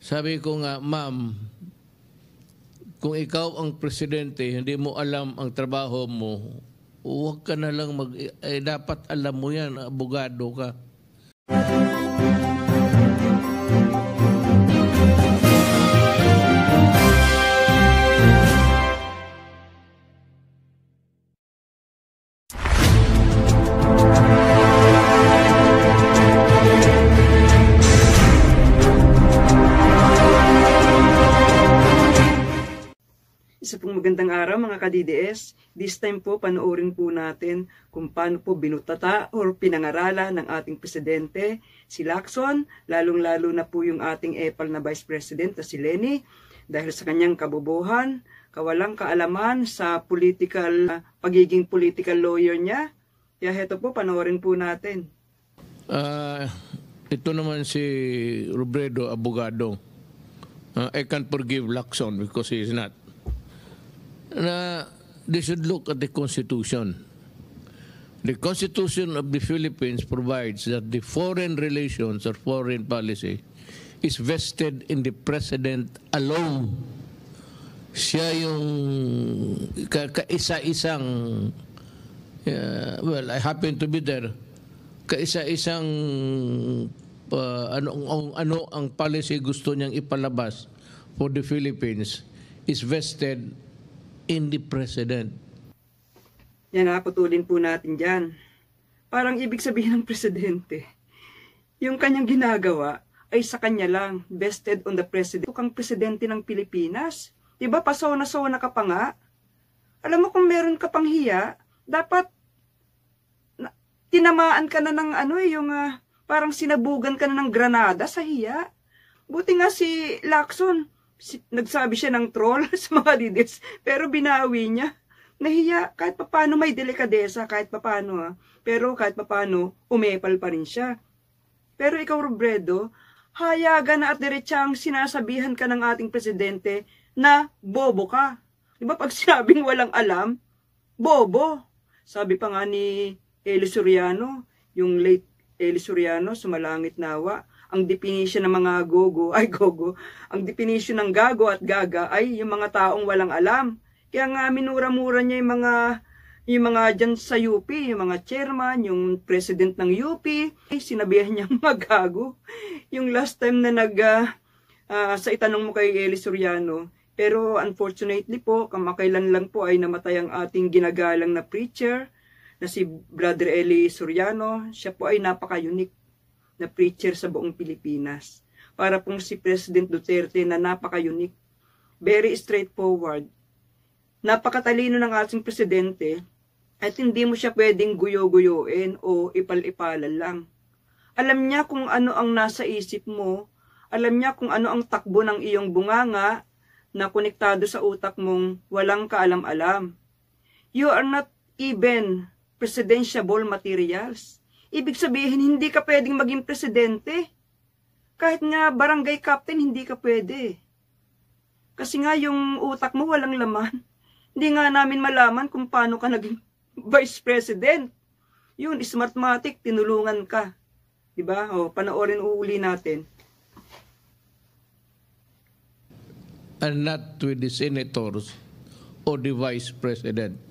Sabi ko nga, ma'am, kung ikaw ang presidente, hindi mo alam ang trabaho mo, huwag ka na lang mag... Eh, dapat alam mo yan, abogado ka. mga kadidies, this time po panoorin po natin kung paano po binutata o pinangaralan ng ating presidente si Lacson, lalong-lalo na po yung ating EPAL na Vice President na si Lenny dahil sa kanyang kabubuhan, kawalang kaalaman sa political, ah, pagiging political lawyer niya. Kaya heto po, panoorin po natin. Uh, ito naman si Robredo Abogado. Uh, I can't forgive Lacson because he is not na they should look at the Constitution. The Constitution of the Philippines provides that the foreign relations or foreign policy is vested in the President alone. Siya yung ka- kaisa-isang, uh, well, I happen to be there, kaisa-isang uh, ano, ano ang policy gusto niyang ipalabas for the Philippines is vested in the president. Yan, naputulin po natin dyan. Parang ibig sabihin ng presidente, yung kanyang ginagawa ay sa kanya lang, vested on the president. Kung presidente ng Pilipinas, di ba pasaw na saw na ka pa nga? Alam mo kung meron ka pang hiya, dapat na, tinamaan ka na ng ano eh, yung uh, parang sinabugan ka na ng granada sa hiya. Buti nga si Lacson, nagsabi siya ng troll sa mga leaders, pero binawi niya. Nahiya, kahit papano may delikadesa, kahit papano ha. Ah. Pero kahit papano, umepal pa rin siya. Pero ikaw, Robredo, hayagan na at diretsyang sinasabihan ka ng ating presidente na bobo ka. Di ba pag sinabing walang alam, bobo. Sabi pa nga ni Eli Soriano, yung late Eli Soriano, sumalangit nawa, ang definition ng mga gogo, ay gogo, ang definition ng gago at gaga ay yung mga taong walang alam. Kaya nga minura-mura niya yung mga yung mga dyan sa UP, yung mga chairman, yung president ng UP, ay sinabihan niya magago. Yung last time na nag, uh, uh, sa itanong mo kay Eli Soriano, pero unfortunately po, kamakailan lang po ay namatay ang ating ginagalang na preacher na si Brother Eli Soriano. Siya po ay napaka-unique na preacher sa buong Pilipinas. Para pong si President Duterte na napaka-unique, very straightforward. Napakatalino ng ating presidente at hindi mo siya pwedeng guyo-guyoin o ipal-ipalan lang. Alam niya kung ano ang nasa isip mo, alam niya kung ano ang takbo ng iyong bunganga na konektado sa utak mong walang kaalam-alam. You are not even presidential materials Ibig sabihin, hindi ka pwedeng maging presidente. Kahit nga barangay captain, hindi ka pwede. Kasi nga yung utak mo walang laman. Hindi nga namin malaman kung paano ka naging vice president. Yun, smartmatic, tinulungan ka. Diba? O, panoorin uuli natin. And not with the senators or the vice president.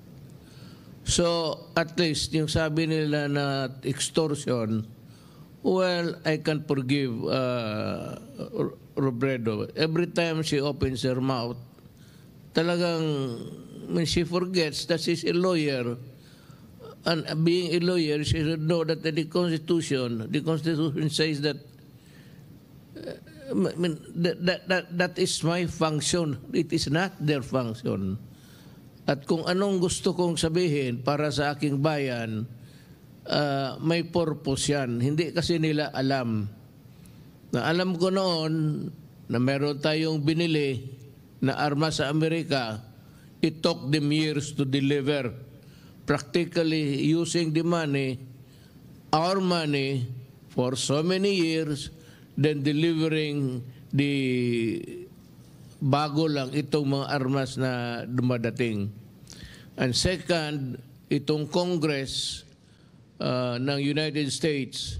So, at least, yung sabi nila na extortion, well, I can forgive uh, Robredo. Every time she opens her mouth, talagang when she forgets that she's a lawyer, and being a lawyer, she should know that the Constitution, the Constitution says that uh, I mean, that, that, that, that is my function. It is not their function. At kung anong gusto kong sabihin para sa aking bayan, uh, may purpose yan. Hindi kasi nila alam. Na alam ko noon na meron tayong binili na arma sa Amerika, it took them years to deliver. Practically using the money, our money, for so many years, then delivering the bago lang itong mga armas na dumadating. And second, itong Congress uh, ng United States,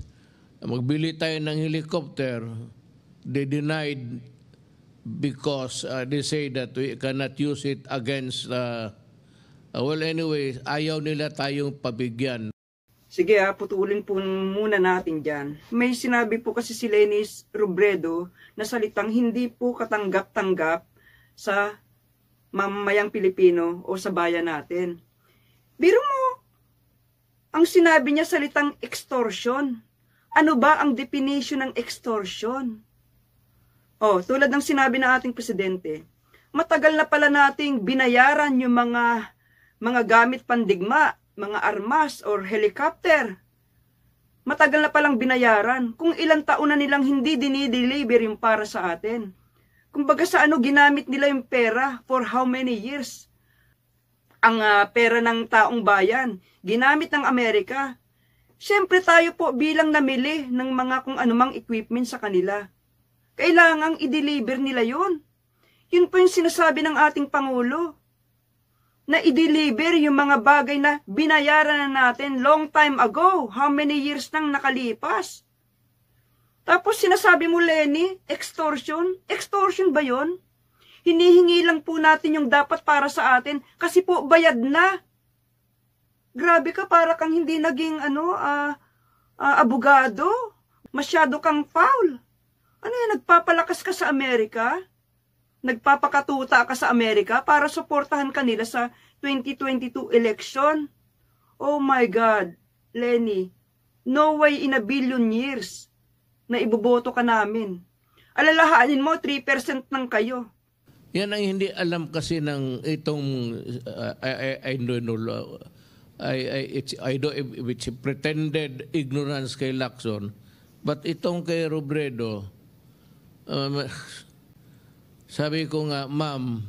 magbili tayo ng helicopter, they denied because uh, they say that we cannot use it against, uh, uh, well anyway, ayaw nila tayong pabigyan. Sige ha, putulin po muna natin dyan. May sinabi po kasi si Lenis Robredo na salitang hindi po katanggap-tanggap sa mamamayang Pilipino o sa bayan natin. Biro mo, ang sinabi niya salitang extortion. Ano ba ang definition ng extortion? Oh, tulad ng sinabi ng ating presidente, matagal na pala nating binayaran yung mga mga gamit pandigma, mga armas or helicopter. Matagal na palang binayaran kung ilang taon na nilang hindi dinideliver yung para sa atin. Kumbaga sa ano ginamit nila yung pera for how many years? Ang uh, pera ng taong bayan, ginamit ng Amerika. Siyempre tayo po bilang namili ng mga kung anumang equipment sa kanila. Kailangang i-deliver nila yon. Yun po yung sinasabi ng ating Pangulo na i-deliver yung mga bagay na binayaran na natin long time ago. How many years nang nakalipas? Tapos sinasabi mo, Lenny, extortion? Extortion ba yon? Hinihingi lang po natin yung dapat para sa atin kasi po bayad na. Grabe ka, para kang hindi naging ano, uh, uh, abogado. Masyado kang foul. Ano yan, nagpapalakas ka sa Amerika? Nagpapakatuta ka sa Amerika para suportahan kanila sa 2022 election? Oh my God, Lenny, no way in a billion years na iboboto ka namin. Alalahanin mo, 3% lang kayo. Yan ang hindi alam kasi ng itong uh, I, I, I don't uh, I I it's I do which pretended ignorance kay Lacson but itong kay Robredo um, sabi ko nga ma'am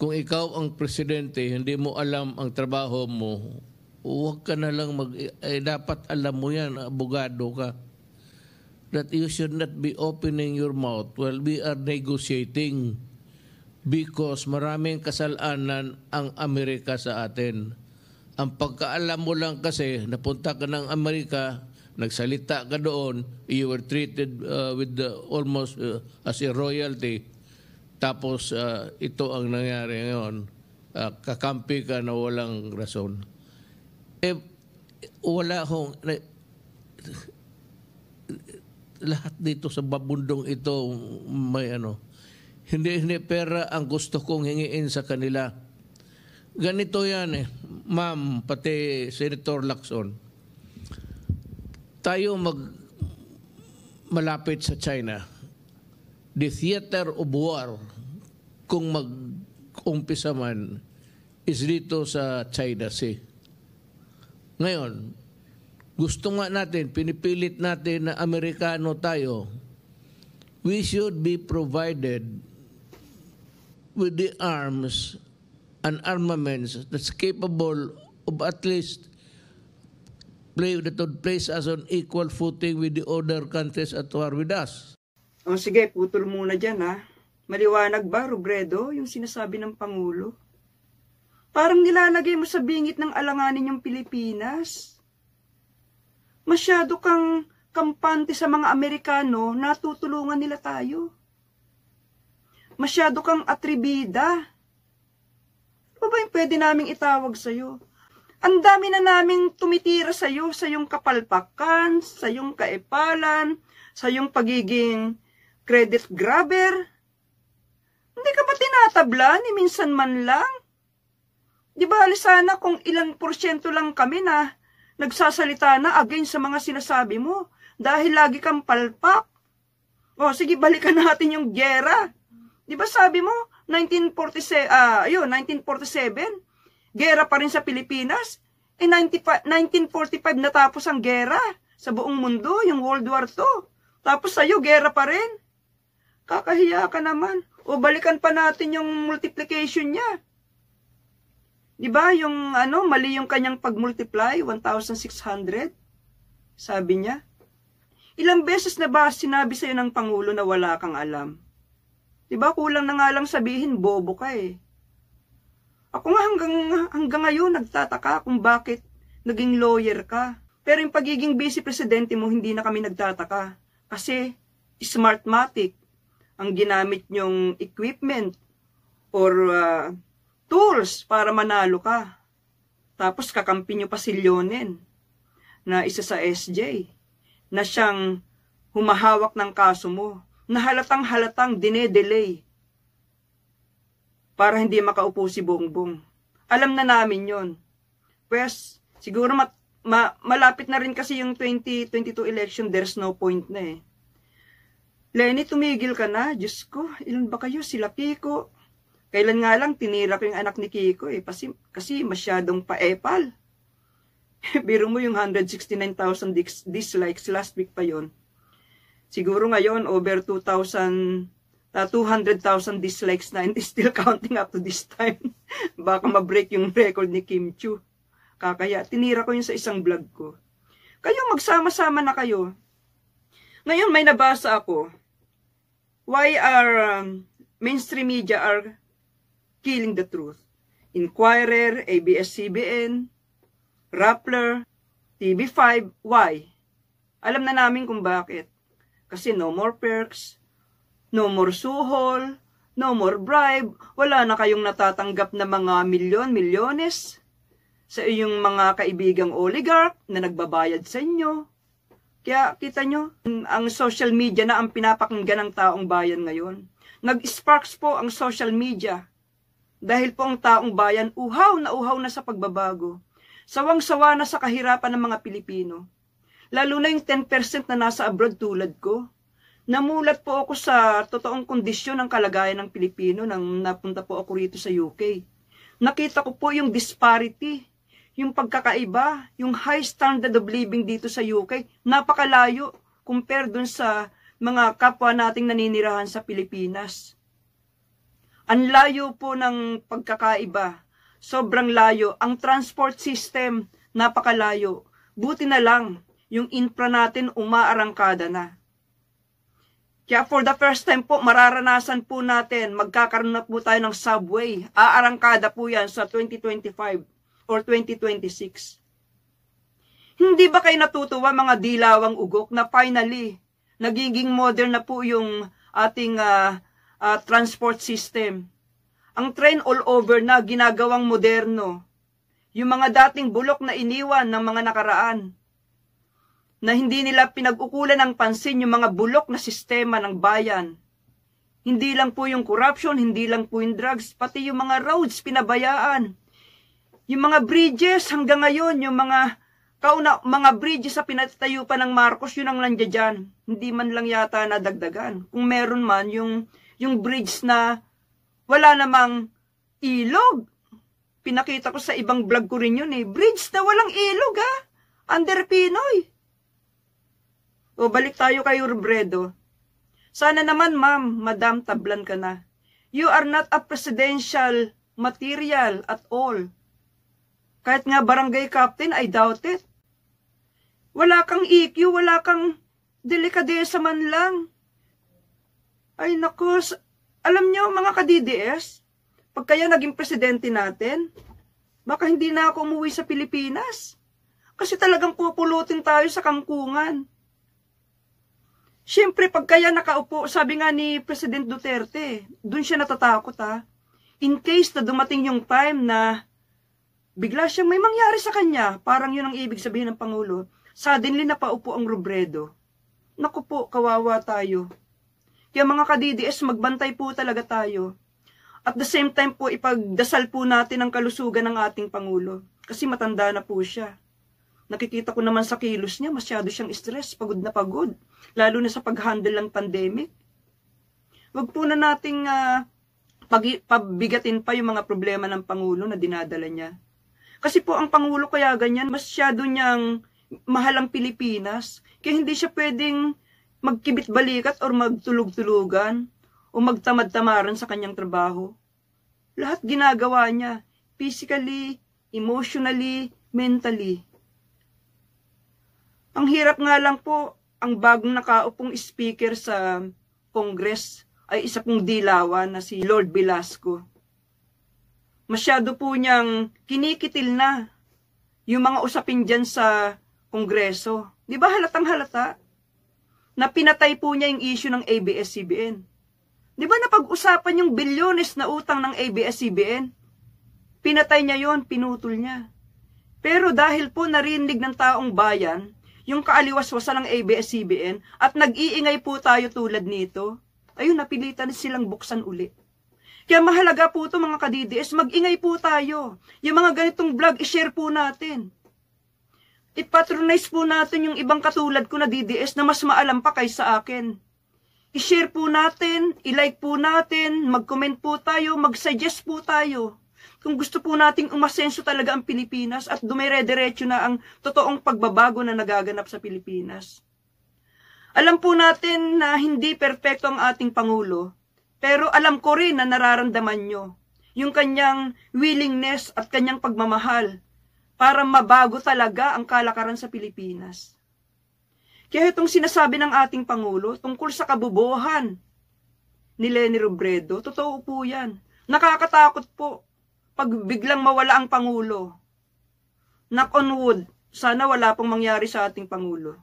kung ikaw ang presidente hindi mo alam ang trabaho mo huwag ka na lang mag eh, dapat alam mo yan abogado ka that you should not be opening your mouth while we are negotiating because maraming kasalanan ang Amerika sa atin. Ang pagkaalam mo lang kasi, napunta ka ng Amerika, nagsalita ka doon, you were treated uh, with the, almost uh, as a royalty. Tapos uh, ito ang nangyari ngayon, uh, kakampi ka na walang rason. Eh, wala akong lahat dito sa babundong ito may ano. Hindi, hindi pera ang gusto kong hingiin sa kanila. Ganito yan eh, ma'am, pati Senator Lacson. Tayo mag malapit sa China. The theater of war, kung mag-umpisa man, is dito sa China Sea. Ngayon, gusto nga natin, pinipilit natin na Amerikano tayo, we should be provided with the arms and armaments that's capable of at least play, that would place us on equal footing with the other countries at war with us. O oh, sige, putol muna dyan ha. Maliwanag ba, Robredo, yung sinasabi ng Pangulo? Parang nilalagay mo sa bingit ng alanganin yung Pilipinas. Masyado kang kampante sa mga Amerikano, natutulungan nila tayo. Masyado kang atribida. Ano ba yung pwede naming itawag sa'yo? Ang dami na naming tumitira sa'yo, sa iyong kapalpakan, sa iyong kaipalan, sa iyong pagiging credit grabber. Hindi ka ba tinatabla ni minsan man lang? Di ba sana kung ilang porsyento lang kami na nagsasalita na against sa mga sinasabi mo dahil lagi kang palpak. O, sige, balikan natin yung gera. Di ba sabi mo, 1947, uh, yun, 1947, gera pa rin sa Pilipinas. Eh, 95, 1945 natapos ang gera sa buong mundo, yung World War II. Tapos sa'yo, gera pa rin. Kakahiya ka naman. O balikan pa natin yung multiplication niya. Di ba yung ano, mali yung kanyang pagmultiply, 1,600? Sabi niya. Ilang beses na ba sinabi sa iyo ng Pangulo na wala kang alam? Di ba kulang na nga lang sabihin, bobo ka eh. Ako nga hanggang, hanggang ngayon nagtataka kung bakit naging lawyer ka. Pero yung pagiging vice presidente mo, hindi na kami nagtataka. Kasi Smartmatic ang ginamit nyong equipment or uh, tools para manalo ka. Tapos kakampi nyo pa si Leonen, na isa sa SJ, na siyang humahawak ng kaso mo, na halatang halatang dinedelay para hindi makaupo si Bongbong. Alam na namin yon. Pwes, siguro mat, ma, malapit na rin kasi yung 2022 election, there's no point na eh. Lenny, tumigil ka na. Diyos ko, ilan ba kayo? Sila Pico, Kailan nga lang tinira ko yung anak ni Kiko eh, kasi, kasi masyadong paepal. Biro mo yung 169,000 dislikes last week pa yon. Siguro ngayon over 2,000 uh, 200,000 dislikes na and still counting up to this time. Baka ma-break yung record ni Kim Chu. Kakaya tinira ko yun sa isang vlog ko. Kayo magsama-sama na kayo. Ngayon may nabasa ako. Why are um, mainstream media are Killing the Truth, Inquirer, ABS-CBN, Rappler, TV5, why? Alam na namin kung bakit. Kasi no more perks, no more suhol, no more bribe, wala na kayong natatanggap na mga milyon, milyones sa iyong mga kaibigang oligarch na nagbabayad sa inyo. Kaya kita nyo, ang social media na ang pinapakinggan ng taong bayan ngayon. Nag-sparks po ang social media dahil po ang taong bayan uhaw na uhaw na sa pagbabago. Sawang-sawa na sa kahirapan ng mga Pilipino. Lalo na yung 10% na nasa abroad tulad ko. Namulat po ako sa totoong kondisyon ng kalagayan ng Pilipino nang napunta po ako rito sa UK. Nakita ko po yung disparity yung pagkakaiba, yung high standard of living dito sa UK, napakalayo compare dun sa mga kapwa nating naninirahan sa Pilipinas. Ang layo po ng pagkakaiba. Sobrang layo. Ang transport system, napakalayo. Buti na lang, yung infra natin umaarangkada na. Kaya for the first time po, mararanasan po natin, magkakaroon na po tayo ng subway. Aarangkada po yan sa 2025 or 2026. Hindi ba kayo natutuwa mga dilawang ugok na finally, nagiging modern na po yung ating uh, uh, transport system. Ang train all over na ginagawang moderno. Yung mga dating bulok na iniwan ng mga nakaraan na hindi nila pinagukulan ng pansin yung mga bulok na sistema ng bayan. Hindi lang po yung corruption, hindi lang po yung drugs, pati yung mga roads pinabayaan. Yung mga bridges hanggang ngayon, yung mga kauna, mga bridges sa pinatayo pa ng Marcos, yun ang landya Hindi man lang yata nadagdagan. Kung meron man, yung yung bridge na wala namang ilog. Pinakita ko sa ibang vlog ko rin yun eh. Bridge na walang ilog ha. Ah. Under Pinoy. O balik tayo kay Urbredo. Sana naman ma'am, madam, tablan ka na. You are not a presidential material at all. Kahit nga barangay captain, I doubt it. Wala kang EQ, wala kang delikadesa man lang. Ay nakos, alam nyo mga ka-DDS, pag kaya naging presidente natin, baka hindi na ako umuwi sa Pilipinas. Kasi talagang pupulutin tayo sa kangkungan. Siyempre, pag kaya nakaupo, sabi nga ni President Duterte, dun siya natatakot ha. In case na dumating yung time na bigla siyang may mangyari sa kanya, parang yun ang ibig sabihin ng Pangulo, suddenly napaupo ang Robredo. Naku po, kawawa tayo. Kaya mga ka magbantay po talaga tayo. At the same time po, ipagdasal po natin ang kalusugan ng ating Pangulo. Kasi matanda na po siya. Nakikita ko naman sa kilos niya, masyado siyang stress, pagod na pagod. Lalo na sa pag-handle ng pandemic. Huwag po na nating uh, pabigatin pa yung mga problema ng Pangulo na dinadala niya. Kasi po ang Pangulo kaya ganyan, masyado niyang mahalang Pilipinas. Kaya hindi siya pwedeng magkibit-balikat or magtulog-tulugan o magtamad-tamaran sa kanyang trabaho. Lahat ginagawa niya, physically, emotionally, mentally. Ang hirap nga lang po, ang bagong nakaupong speaker sa Congress ay isa pong dilawan na si Lord Velasco. Masyado po niyang kinikitil na yung mga usapin dyan sa Kongreso. Di ba halatang halata? na pinatay po niya yung issue ng ABS-CBN. Di ba napag-usapan yung bilyones na utang ng ABS-CBN? Pinatay niya yon, pinutol niya. Pero dahil po narinig ng taong bayan, yung kaaliwaswasan ng ABS-CBN at nag-iingay po tayo tulad nito, ayun, napilitan silang buksan uli. Kaya mahalaga po to mga kadidies, mag-ingay po tayo. Yung mga ganitong vlog, ishare po natin ipatronize po natin yung ibang katulad ko na DDS na mas maalam pa kaysa akin. I-share po natin, i-like po natin, mag-comment po tayo, mag-suggest po tayo. Kung gusto po nating umasenso talaga ang Pilipinas at dumire-diretso na ang totoong pagbabago na nagaganap sa Pilipinas. Alam po natin na hindi perpekto ang ating Pangulo, pero alam ko rin na nararamdaman nyo yung kanyang willingness at kanyang pagmamahal para mabago talaga ang kalakaran sa Pilipinas. Kaya itong sinasabi ng ating Pangulo tungkol sa kabubohan ni Leni Robredo, totoo po yan. Nakakatakot po pag biglang mawala ang Pangulo. Knock on wood, sana wala pong mangyari sa ating Pangulo.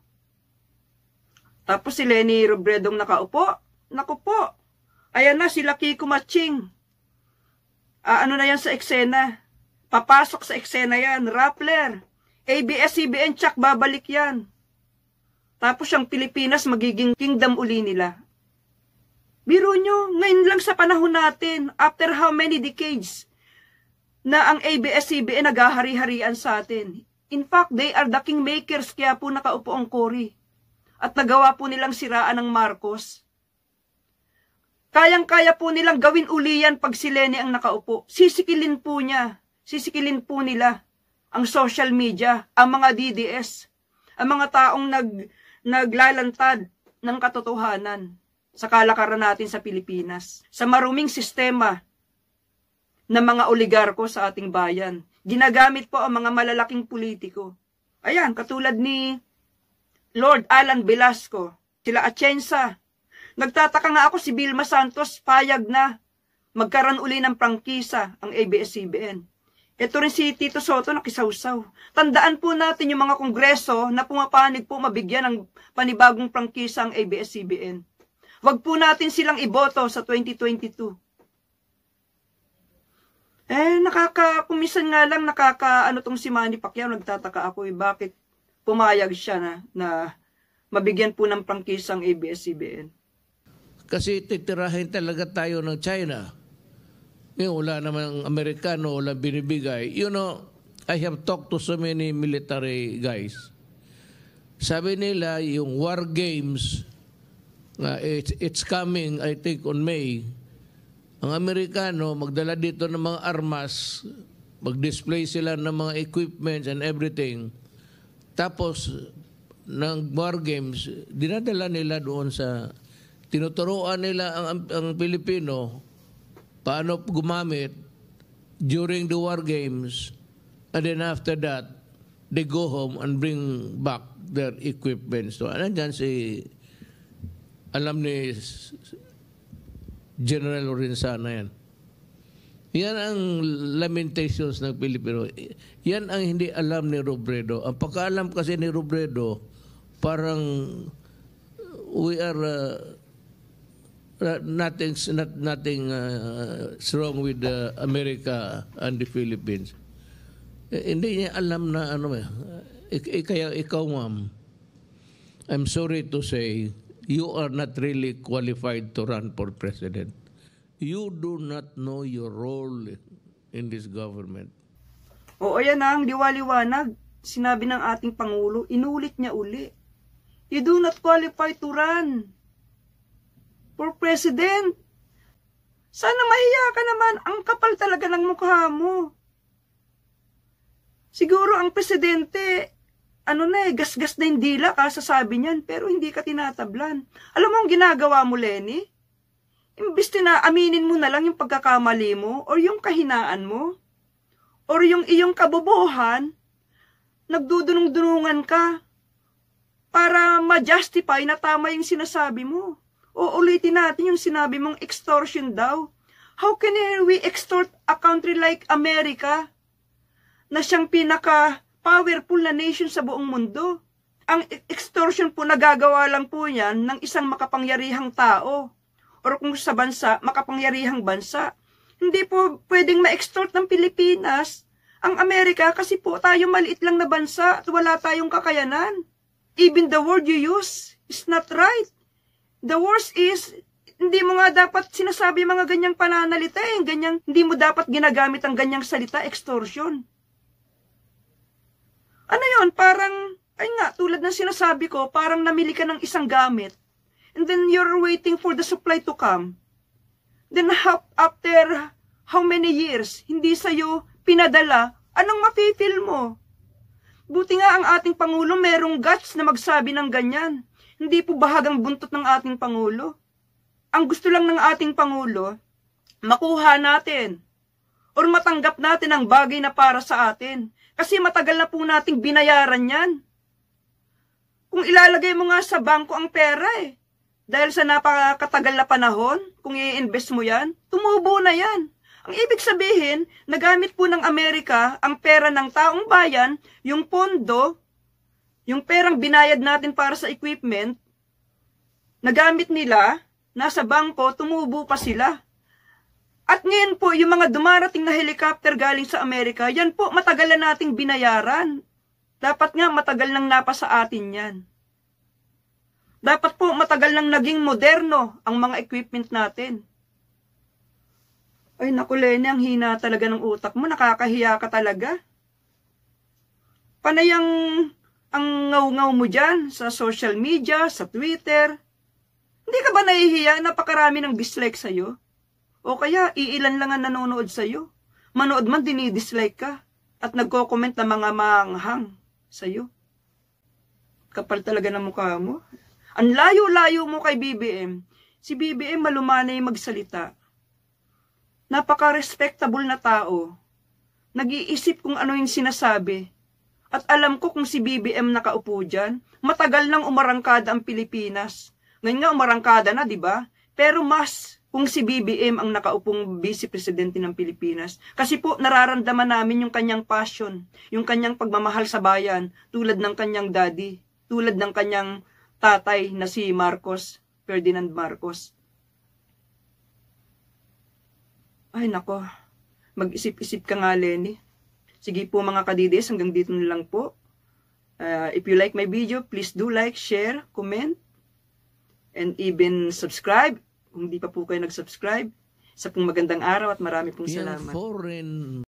Tapos si Leni Robredong nakaupo, naku po, ayan na sila Kiko Matching. Ah, ano na yan sa eksena, Papasok sa eksena yan. Rappler. ABS-CBN, tsak, babalik yan. Tapos yung Pilipinas magiging kingdom uli nila. Biro nyo, ngayon lang sa panahon natin, after how many decades, na ang ABS-CBN naghahari-harian sa atin. In fact, they are the kingmakers, kaya po nakaupo ang Cory. At nagawa po nilang siraan ng Marcos. Kayang-kaya po nilang gawin uli yan pag si Lenny ang nakaupo. Sisikilin po niya sisikilin po nila ang social media, ang mga DDS, ang mga taong nag, naglalantad ng katotohanan sa kalakaran natin sa Pilipinas, sa maruming sistema ng mga oligarko sa ating bayan. Ginagamit po ang mga malalaking politiko. Ayan, katulad ni Lord Alan Velasco, sila Atienza. Nagtataka nga ako si Vilma Santos, payag na magkaroon uli ng prangkisa ang ABS-CBN. Ito rin si Tito Soto nakisawsaw. Tandaan po natin yung mga kongreso na pumapanig po mabigyan ng panibagong prangkisa ang ABS-CBN. Huwag po natin silang iboto sa 2022. Eh, nakakakumisan nga lang, nakakaano tong si Manny Pacquiao, nagtataka ako eh, bakit pumayag siya na, na mabigyan po ng prangkisa ang ABS-CBN. Kasi titirahin talaga tayo ng China yung wala naman ang Amerikano, wala binibigay. You know, I have talked to so many military guys. Sabi nila, yung war games, uh, it's, it's coming, I think, on May. Ang Amerikano, magdala dito ng mga armas, mag-display sila ng mga equipments and everything. Tapos, ng war games, dinadala nila doon sa, tinuturuan nila ang, ang Pilipino paano gumamit during the war games and then after that they go home and bring back their equipment. So nandyan si alam ni General Lorenzana yan. Yan ang lamentations ng Pilipino. Yan ang hindi alam ni Robredo. Ang pagkaalam kasi ni Robredo, parang we are uh, Uh, nothing's not, nothing uh, wrong with uh, America and the Philippines. Eh, hindi niya alam na ano eh, eh. eh kaya ikaw ma'am, I'm sorry to say, you are not really qualified to run for president. You do not know your role in this government. Oo, yan ang diwaliwanag. Sinabi ng ating Pangulo, inulit niya uli. You do not qualify to run for president. Sana mahiya ka naman, ang kapal talaga ng mukha mo. Siguro ang presidente, ano na eh, gasgas na yung dila ka, sasabi niyan, pero hindi ka tinatablan. Alam mo ang ginagawa mo, Lenny? Imbis na aminin mo na lang yung pagkakamali mo, or yung kahinaan mo, or yung iyong kabobohan, nagdudunong-dunungan ka para ma-justify na tama yung sinasabi mo uulitin natin yung sinabi mong extortion daw. How can we extort a country like America na siyang pinaka-powerful na nation sa buong mundo? Ang e- extortion po nagagawa lang po niyan ng isang makapangyarihang tao or kung sa bansa, makapangyarihang bansa. Hindi po pwedeng ma-extort ng Pilipinas ang Amerika kasi po tayo maliit lang na bansa at wala tayong kakayanan. Even the word you use is not right. The worst is, hindi mo nga dapat sinasabi mga ganyang pananalita eh. Ganyang, hindi mo dapat ginagamit ang ganyang salita, extortion. Ano yon parang, ay nga, tulad ng sinasabi ko, parang namili ka ng isang gamit. And then you're waiting for the supply to come. Then after how many years, hindi sa'yo pinadala, anong mapifil mo? Buti nga ang ating Pangulo merong guts na magsabi ng ganyan hindi po bahagang buntot ng ating Pangulo. Ang gusto lang ng ating Pangulo, makuha natin or matanggap natin ang bagay na para sa atin. Kasi matagal na po nating binayaran yan. Kung ilalagay mo nga sa bangko ang pera eh. Dahil sa napakatagal na panahon, kung i-invest mo yan, tumubo na yan. Ang ibig sabihin, nagamit po ng Amerika ang pera ng taong bayan, yung pondo, yung perang binayad natin para sa equipment, nagamit nila, nasa bangko, tumubo pa sila. At ngayon po, yung mga dumarating na helicopter galing sa Amerika, yan po, matagal na nating binayaran. Dapat nga, matagal nang napa sa atin yan. Dapat po, matagal nang naging moderno ang mga equipment natin. Ay naku, Lenny, ang hina talaga ng utak mo. Nakakahiya ka talaga. Panayang ang ngaw-ngaw mo dyan sa social media, sa Twitter. Hindi ka ba nahihiya? Napakarami ng dislike sa'yo. O kaya, iilan lang ang nanonood sa'yo. Manood man, dinidislike ka. At nagko-comment ng mga manghang sa'yo. Kapal talaga ng mukha mo. Ang layo-layo mo kay BBM. Si BBM malumanay magsalita. Napaka-respectable na tao. Nag-iisip kung ano yung sinasabi at alam ko kung si BBM nakaupo dyan, matagal nang umarangkada ang Pilipinas. Ngayon nga umarangkada na, di ba? Pero mas kung si BBM ang nakaupong Vice Presidente ng Pilipinas. Kasi po nararamdaman namin yung kanyang passion, yung kanyang pagmamahal sa bayan, tulad ng kanyang daddy, tulad ng kanyang tatay na si Marcos, Ferdinand Marcos. Ay nako, mag-isip-isip ka nga, Lenny. Sige po mga kadidis, hanggang dito na lang po. Uh, if you like my video, please do like, share, comment, and even subscribe. Kung di pa po kayo nag-subscribe, isa pong magandang araw at marami pong salamat.